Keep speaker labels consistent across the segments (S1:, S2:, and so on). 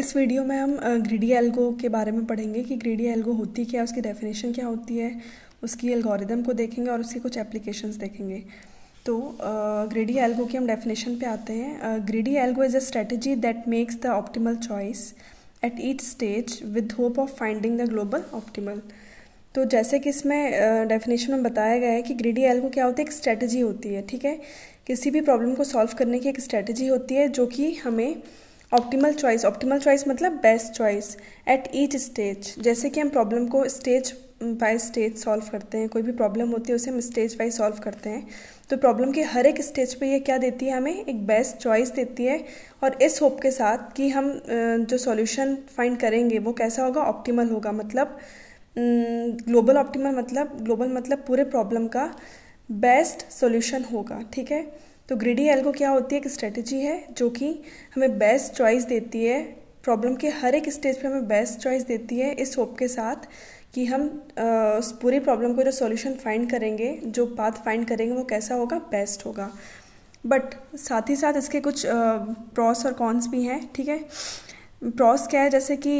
S1: इस वीडियो में हम ग्रीडी एल्गो के बारे में पढ़ेंगे कि ग्रीडी एल्गो होती क्या है उसकी डेफिनेशन क्या होती है उसकी एल्गोरिदम को देखेंगे और उसके कुछ एप्लीकेशंस देखेंगे तो ग्रीडी एल्गो की हम डेफिनेशन पे आते हैं greedy algo is a strategy that makes the optimal choice at each stage with hope of finding the global optimal तो जैसे कि इसमें डेफिनेशन uh, में बताया गया है कि ग्रीडी एल्गो क्या होती है एक स्ट्रेटजी होती है ठीक है किसी भी प्रॉब्लम को सॉल्व करने की एक स्ट्रेटजी होती है जो कि हमें ऑप्टिमल चॉइस ऑप्टिमल चॉइस मतलब best choice at each stage जैसे कि हम प्रॉब्लम को स्टेज बाय स्टेज सॉल्व करते हैं कोई भी प्रॉब्लम होती है उसे हम स्टेज बाय सॉल्व करते हैं तो प्रॉब्लम के हर एक स्टेज पे ये क्या देती है हमें एक बेस्ट चॉइस देती है और इस होप के साथ कि हम जो सॉल्यूशन फाइंड करेंगे वो कैसा होगा ऑप्टिमल होगा मतलब ग्लोबल ऑप्टिमल मतलब ग्लोबल मतलब पूरे प्रॉब्लम का बेस्ट सॉल्यूशन होगा ठीक है तो ग्रीडी एल्गो क्या होती है एक स्ट्रेटजी है जो कि हमें बेस्ट चॉइस देती है प्रॉब्लम के हर एक स्टेज पे हमें बेस्ट चॉइस देती है इस होप के साथ कि हम उस पूरी प्रॉब्लम को जो सॉल्यूशन फाइंड करेंगे जो पाथ फाइंड करेंगे वो कैसा होगा बेस्ट होगा बट साथ ही साथ इसके कुछ प्रॉस और कॉन्स भी हैं ठीक है प्रॉस क्या है जैसे कि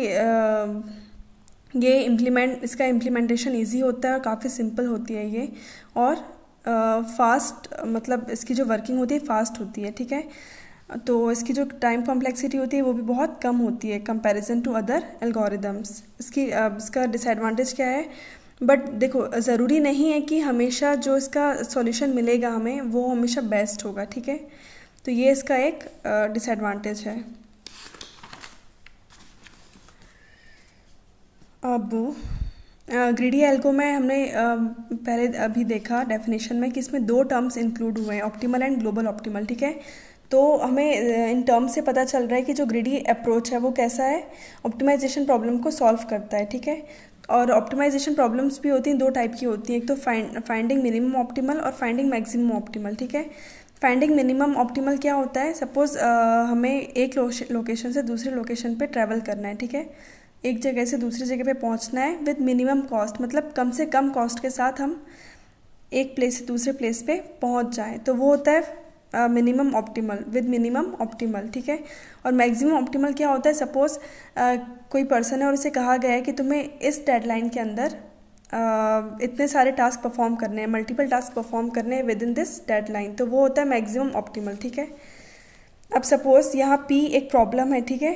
S1: ये इम्प्लीमेंट इसका इम्प्लीमेंटेशन इजी होता है और काफ़ी सिंपल होती है ये और फास्ट मतलब इसकी जो वर्किंग होती है फास्ट होती है ठीक है तो इसकी जो टाइम कॉम्प्लेक्सिटी होती है वो भी बहुत कम होती है कंपैरिजन टू अदर एल्गोरिदम्स इसकी इसका डिसएडवांटेज क्या है बट देखो ज़रूरी नहीं है कि हमेशा जो इसका सॉल्यूशन मिलेगा हमें वो हमेशा बेस्ट होगा ठीक है तो ये इसका एक डिसएडवांटेज है अब ग्रीडी एल्गो में हमने पहले अभी देखा डेफिनेशन में कि इसमें दो टर्म्स इंक्लूड हुए हैं ऑप्टिमल एंड ग्लोबल ऑप्टिमल ठीक है तो हमें इन टर्म्स से पता चल रहा है कि जो ग्रिडी अप्रोच है वो कैसा है ऑप्टिमाइजेशन प्रॉब्लम को सॉल्व करता है ठीक है और ऑप्टिमाइजेशन प्रॉब्लम्स भी होती हैं दो टाइप की होती हैं एक तो फाइंडिंग मिनिमम ऑप्टिमल और फाइंडिंग मैक्सिमम ऑप्टिमल ठीक है फाइंडिंग मिनिमम ऑप्टिमल क्या होता है सपोज़ uh, हमें एक लोकेशन से दूसरे लोकेशन पे ट्रैवल करना है ठीक है एक जगह से दूसरी जगह पे पहुंचना है विद मिनिमम कॉस्ट मतलब कम से कम कॉस्ट के साथ हम एक प्लेस से दूसरे प्लेस पे पहुंच जाएं तो वो होता है minimum optimal with minimum optimal ठीक है और मैक्सिमम ऑप्टिमल क्या होता है सपोज़ कोई पर्सन है और उसे कहा गया है कि तुम्हें इस डेडलाइन के अंदर Uh, इतने सारे टास्क परफॉर्म करने हैं मल्टीपल टास्क परफॉर्म करने हैं विद इन दिस डेडलाइन तो वो होता है मैक्सिमम ऑप्टिमल ठीक है अब सपोज़ यहाँ पी एक प्रॉब्लम है ठीक है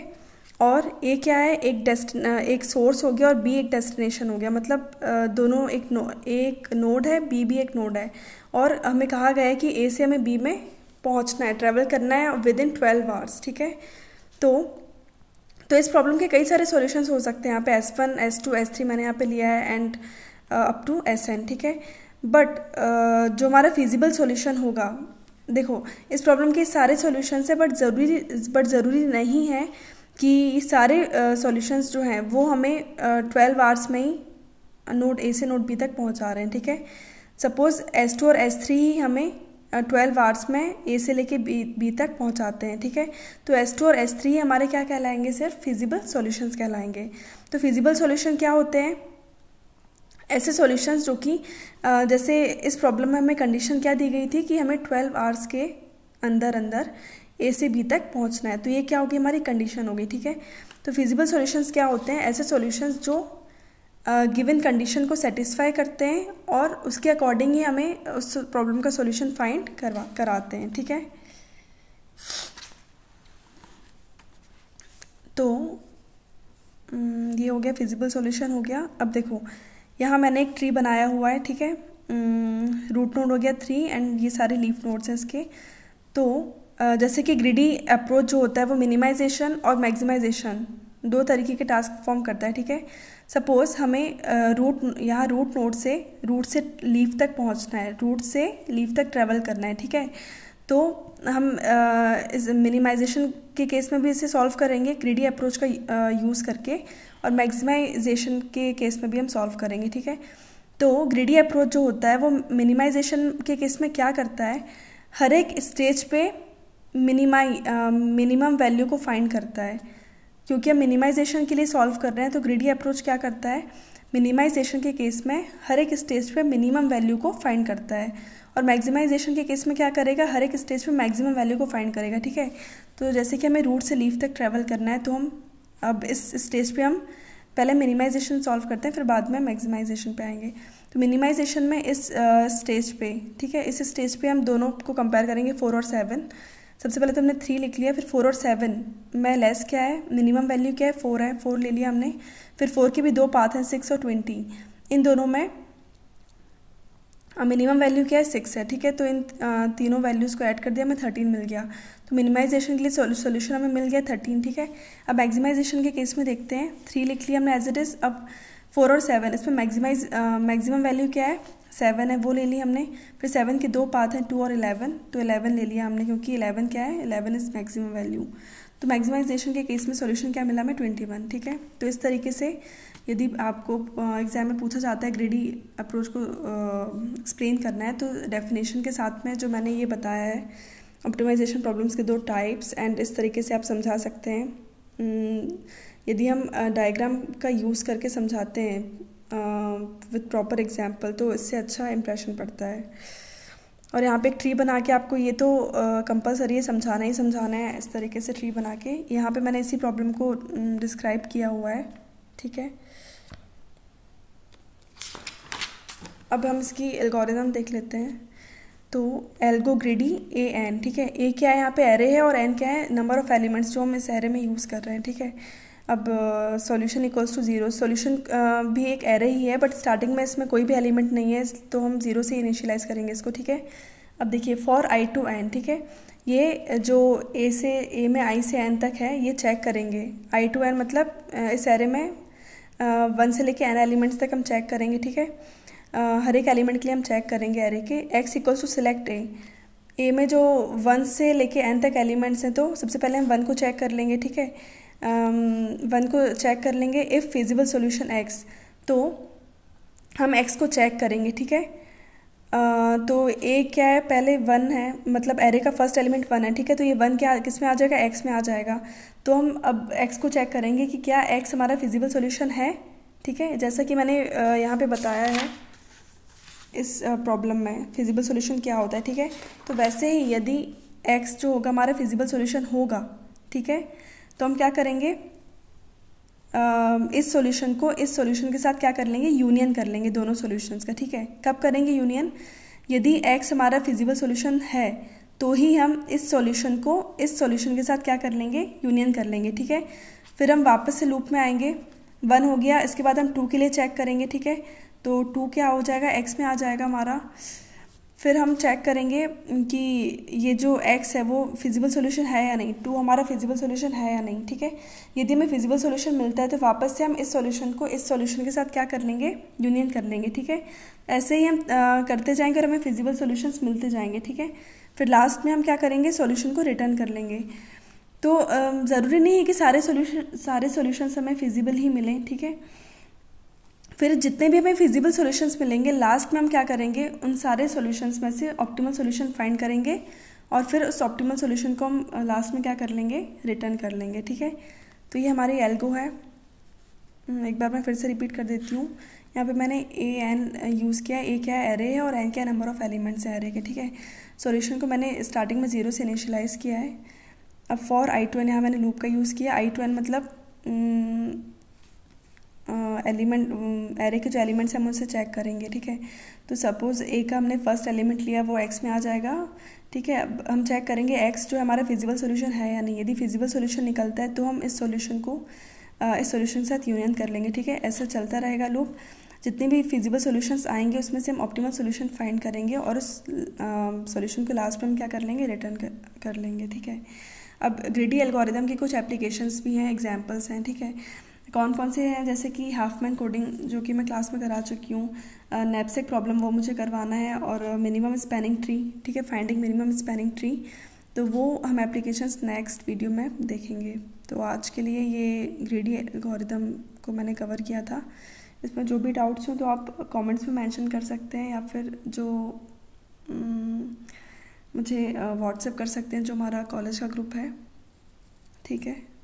S1: और ए क्या है एक डेस्ट एक सोर्स हो गया और बी एक डेस्टिनेशन हो गया मतलब दोनों एक नो एक नोड है बी भी एक नोड है और हमें कहा गया है कि ए से हमें बी में पहुंचना है ट्रैवल करना है विद इन ट्वेल्व आवर्स ठीक है तो तो इस प्रॉब्लम के कई सारे सॉल्यूशंस हो सकते हैं यहाँ पे S one S two S three मैंने यहाँ पे लिया है and up to S N ठीक है बट uh, जो हमारा फिजिबल सॉल्यूशन होगा देखो इस प्रॉब्लम के सारे सॉल्यूशंस है बट ज़रूरी बट ज़रूरी नहीं है कि सारे सॉल्यूशंस जो हैं वो हमें ट्वेल्व आवर्स में ही नोट ए से नोट बी तक पहुंचा रहे हैं ठीक है सपोज़ एस टू और एस थ्री ही हमें ट्वेल्व आवर्स में ए से लेके बी बी तक पहुंचाते हैं ठीक है तो एस टू और एस थ्री हमारे क्या कहलाएंगे सिर्फ फिजिबल सॉल्यूशंस कहलाएंगे तो फिजिबल सॉल्यूशन क्या होते हैं ऐसे सॉल्यूशंस जो कि जैसे इस प्रॉब्लम में हमें कंडीशन क्या दी गई थी कि हमें ट्वेल्व आवर्स के अंदर अंदर ए से बी तक पहुंचना है तो ये क्या होगी हमारी कंडीशन होगी ठीक है तो फिजिबल सॉल्यूशंस क्या होते हैं ऐसे सॉल्यूशंस जो गिवन uh, कंडीशन को सेटिस्फाई करते हैं और उसके अकॉर्डिंग ही हमें उस प्रॉब्लम का सॉल्यूशन फाइंड करवा कराते हैं ठीक है तो ये हो गया फिजिबल सॉल्यूशन हो गया अब देखो यहाँ मैंने एक ट्री बनाया हुआ है ठीक है रूट नोड हो गया थ्री एंड ये सारे लीफ नोड्स हैं इसके तो जैसे कि ग्रिडी अप्रोच जो होता है वो मिनिमाइजेशन और मैक्सिमाइजेशन दो तरीके के टास्क फॉर्म करता है ठीक है सपोज हमें रूट यहाँ रूट नोड से रूट से लीव तक पहुँचना है रूट से लीव तक ट्रैवल करना है ठीक है तो हम इस मिनिमाइजेशन के केस में भी इसे सॉल्व करेंगे ग्रिडी अप्रोच का यूज़ करके और मैक्सिमाइजेशन के केस में भी हम सॉल्व करेंगे ठीक है तो ग्रिडी अप्रोच जो होता है वो मिनिमाइजेशन के केस में क्या करता है हर एक स्टेज पे मिनिमाई मिनिमम वैल्यू को फाइंड करता है क्योंकि हम मिनिमाइजेशन के लिए सॉल्व कर रहे हैं तो ग्रीडी अप्रोच क्या करता है मिनिमाइजेशन के केस में हर एक स्टेज पे मिनिमम वैल्यू को फाइंड करता है और मैक्सिमाइजेशन के केस में क्या करेगा हर एक स्टेज पे मैक्सिमम वैल्यू को फाइंड करेगा ठीक है तो जैसे कि हमें रूट से लीफ तक ट्रैवल करना है तो हम अब इस स्टेज पे हम पहले मिनिमाइजेशन सॉल्व करते हैं फिर बाद में मैक्सिमाइजेशन पे आएंगे तो मिनिमाइजेशन में इस स्टेज पर पे ठीक है इस स्टेज पे हम दोनों को कंपेयर करेंगे फोर और सेवन सबसे पहले तो हमने थ्री लिख लिया फिर फोर और सेवन में लेस क्या है मिनिमम वैल्यू क्या है फोर है फोर ले लिया हमने फिर फोर के भी दो पाथ हैं सिक्स और ट्वेंटी इन दोनों में मिनिमम वैल्यू क्या है सिक्स है ठीक है तो इन तीनों वैल्यूज़ को ऐड कर दिया हमें थर्टीन मिल गया तो मिनिमाइजेशन के लिए सोल्यूशन हमें मिल गया थर्टीन ठीक है अब मैक्सिमाइजेशन के केस में देखते हैं थ्री लिख लिया हमने एज इट इज़ अब फोर और सेवन इसमें मैक्सिमाइज मैक्सिमम वैल्यू क्या है सेवन है वो ले ली हमने फिर सेवन के दो पाथ हैं टू और इलेवन तो इलेवन ले लिया हमने क्योंकि इलेवन क्या है इलेवन इज़ मैक्सिमम वैल्यू तो मैक्सिमाइजेशन के केस में सॉल्यूशन क्या मिला हमें ट्वेंटी वन ठीक है तो इस तरीके से यदि आपको एग्जाम में पूछा जाता है ग्रेडी अप्रोच को एक्सप्लेन करना है तो डेफिनेशन के साथ में जो मैंने ये बताया है ऑप्टिमाइजेशन प्रॉब्लम्स के दो टाइप्स एंड इस तरीके से आप समझा सकते हैं यदि हम डायग्राम का यूज़ करके समझाते हैं विद प्रॉपर एग्जाम्पल तो इससे अच्छा इम्प्रेशन पड़ता है और यहाँ पे एक ट्री बना के आपको ये तो कंपलसरी है समझाना ही समझाना है इस तरीके से ट्री बना के यहाँ पे मैंने इसी प्रॉब्लम को डिस्क्राइब किया हुआ है ठीक है अब हम इसकी एल्गोरिदम देख लेते हैं तो एल्गो ग्रीडी ए एन ठीक है ए क्या है यहाँ पे एरे है और एन क्या है नंबर ऑफ़ एलिमेंट्स जो हम इस एरे में यूज़ कर रहे हैं ठीक है अब solution equals to zero solution भी एक एरे ही है बट स्टार्टिंग में इसमें कोई भी एलिमेंट नहीं है तो हम ज़ीरो से इनिशियलाइज करेंगे इसको ठीक है अब देखिए फॉर आई टू एन ठीक है ये जो ए से ए में आई से एन तक है ये चेक करेंगे आई टू एन मतलब इस एरे में वन से लेके एन एलिमेंट्स तक हम चेक करेंगे ठीक है हर एक एलिमेंट के लिए हम चेक करेंगे एरे के X equals to select A A में जो वन से लेके एन तक एलिमेंट्स हैं तो सबसे पहले हम वन को चेक कर लेंगे ठीक है वन um, को चेक कर लेंगे इफ़ फिजिबल सोल्यूशन एक्स तो हम एक्स को चेक करेंगे ठीक है Uh, तो ए क्या है पहले वन है मतलब एरे का फर्स्ट एलिमेंट वन है ठीक है तो ये वन क्या किस में आ जाएगा एक्स में आ जाएगा तो हम अब एक्स को चेक करेंगे कि क्या एक्स हमारा फिजिबल सॉल्यूशन है ठीक है जैसा कि मैंने uh, यहाँ पे बताया है इस प्रॉब्लम uh, में फिजिबल सॉल्यूशन क्या होता है ठीक है तो वैसे ही यदि एक्स जो होगा हमारा फिजिबल सोल्यूशन होगा ठीक है तो हम क्या करेंगे इस सॉल्यूशन को इस सॉल्यूशन के साथ क्या कर लेंगे यूनियन कर लेंगे दोनों सॉल्यूशंस का ठीक है कब करेंगे यूनियन यदि एक्स हमारा फिजिबल सॉल्यूशन है तो ही हम इस सॉल्यूशन को इस सॉल्यूशन के साथ क्या कर लेंगे यूनियन कर लेंगे ठीक है फिर हम वापस से लूप में आएंगे वन हो गया इसके बाद हम टू के लिए चेक करेंगे ठीक है तो टू क्या हो जाएगा एक्स में आ जाएगा हमारा फिर हम चेक करेंगे कि ये जो एक्स है वो फिजिबल सोल्यूशन है या नहीं टू हमारा फिजिबल सोल्यूशन है या नहीं ठीक है यदि हमें फिजिबल सोल्यूशन मिलता है तो वापस से हम इस सोल्यूशन को इस सोल्यूशन के साथ क्या कर लेंगे यूनियन कर लेंगे ठीक है ऐसे ही हम आ, करते जाएंगे और हमें फिजिबल सोल्यूशन मिलते जाएंगे ठीक है फिर लास्ट में हम क्या करेंगे सोल्यूशन को रिटर्न कर लेंगे तो ज़रूरी नहीं है कि सारे सोल्यूशन सारे सोल्यूशन हमें फिजिबल ही मिलें ठीक है फिर जितने भी हमें फिजिबल सॉल्यूशंस मिलेंगे लास्ट में हम क्या करेंगे उन सारे सॉल्यूशंस में से ऑप्टिमल सॉल्यूशन फाइंड करेंगे और फिर उस ऑप्टिमल सॉल्यूशन को हम लास्ट में क्या कर लेंगे रिटर्न कर लेंगे ठीक है तो ये हमारी एल्गो है एक बार मैं फिर से रिपीट कर देती हूँ यहाँ पे मैंने ए एन यूज़ किया ए क्या है एरे है और एन क्या नंबर ऑफ़ एलिमेंट्स है एरे के ठीक है सॉल्यूशन को मैंने स्टार्टिंग में ज़ीरो से इनिशियलाइज़ किया है अब फॉर आई टू एन यहाँ मैंने लूप का यूज़ किया आई टू एन मतलब एलिमेंट एरे के जो एलिमेंट्स हैं हम उनसे चेक करेंगे ठीक है तो सपोज़ ए का हमने फर्स्ट एलिमेंट लिया वो एक्स में आ जाएगा ठीक है अब हम चेक करेंगे एक्स जो हमारा फिजिबल सोल्यूशन है या नहीं यदि फिजिबल सोल्यूशन निकलता है तो हम इस सोल्यूशन को इस सोल्यूशन के साथ यूनियन कर लेंगे ठीक है ऐसा चलता रहेगा लूप जितने भी फिजिबल सॉल्यूशंस आएंगे उसमें से हम ऑप्टिमल सॉल्यूशन फाइंड करेंगे और उस सॉल्यूशन को लास्ट में हम क्या कर लेंगे रिटर्न कर, कर लेंगे ठीक है अब ग्रेडी एल्गोरिदम की कुछ एप्लीकेशंस भी हैं एग्जाम्पल्स हैं ठीक है कौन कौन से हैं जैसे कि हाफ मैन कोडिंग जो कि मैं क्लास में करा चुकी हूँ नेपसेक प्रॉब्लम वो मुझे करवाना है और मिनिमम स्पेनिंग ट्री ठीक है फाइंडिंग मिनिमम स्पेनिंग ट्री तो वो हम एप्लीकेशन नेक्स्ट वीडियो में देखेंगे तो आज के लिए ये ग्रेडी एल्गोरिदम को मैंने कवर किया था इसमें जो भी डाउट्स हों तो आप कमेंट्स में मेंशन कर सकते हैं या फिर जो मुझे व्हाट्सएप कर सकते हैं जो हमारा कॉलेज का ग्रुप है ठीक है